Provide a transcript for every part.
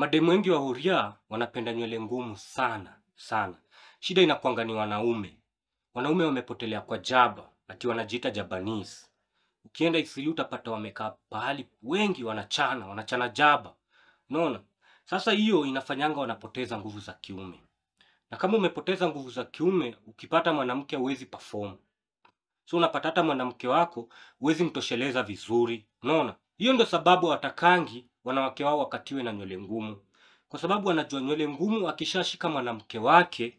Mademu wengi wa huria wanapenda nywele ngumu sana sana. Shida inakuanga ni wanaume. Wanaume wamepotelea kwa jaba, ati wanajiita Japanese. Ukienda Isili utapata wamekaa pahali wengi wanachana, wanachana jaba. Unaona? Sasa hiyo inafanyanga wanapoteza nguvu za kiume. Na kama umepoteza nguvu za kiume, ukipata mwanamke huwezi perform. So unapata hata mwanamke wako huwezi mtosheleza vizuri. Unaona? Hiyo ndo sababu watakangi wanawake wao wakatiwe na nywele ngumu, kwa sababu anajua nywele ngumu akishashika mwanamke wake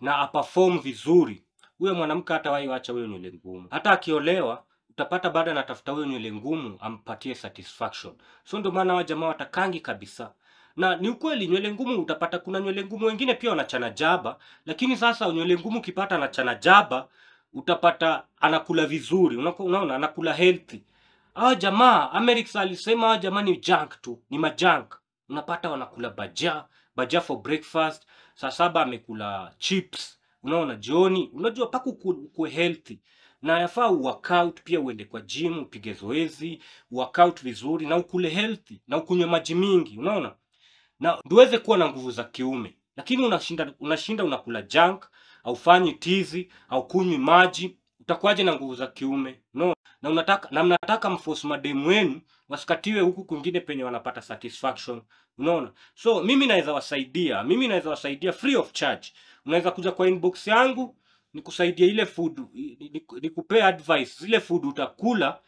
na aperform vizuri, huyo mwanamke hata hatawahi wacha huyo nywele ngumu. Hata akiolewa utapata baada anatafuta huyo nywele ngumu ampatie satisfaction. So ndio maana hawa jamaa watakangi kabisa na ni ukweli, nywele ngumu utapata, kuna nywele ngumu wengine pia wanachana jaba, lakini sasa nywele ngumu ukipata anachana jaba, utapata anakula vizuri, unaona, anakula healthy hawa ah, jamaa Amerix alisema hawa jamaa ni junk tu, ni majunk. Unapata wanakula baja baja for breakfast, saa saba amekula chips, unaona jioni. Unajua paka ukuwe healthy na yafaa workout pia, uende kwa gym upige zoezi workout vizuri, na ukule healthy na ukunywe maji mingi, unaona, na ndiweze kuwa na nguvu za kiume. Lakini unashinda unashinda unakula junk, aufanyi tizi, aukunywi maji utakuwaje na nguvu za kiume? No, na unataka na mnataka mforce mademu wenu wasikatiwe huku kwingine penye wanapata satisfaction, unaona. So mimi naweza wasaidia, mimi naweza wasaidia free of charge. Unaweza kuja kwa inbox yangu nikusaidia ile food, nikupe advice zile food utakula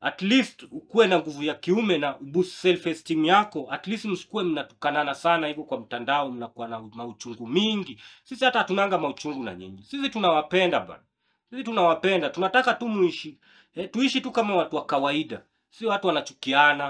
at least ukuwe na nguvu ya kiume na boost self esteem yako. At least msikuwe mnatukanana sana hivyo kwa mtandao, mnakuwa na mauchungu mingi. Sisi hata hatunanga mauchungu na nyinyi, sisi tunawapenda bana. Sisi tunawapenda, tunataka tu muishi. Eh, tuishi tu kama watu wa kawaida, sio watu wanachukiana.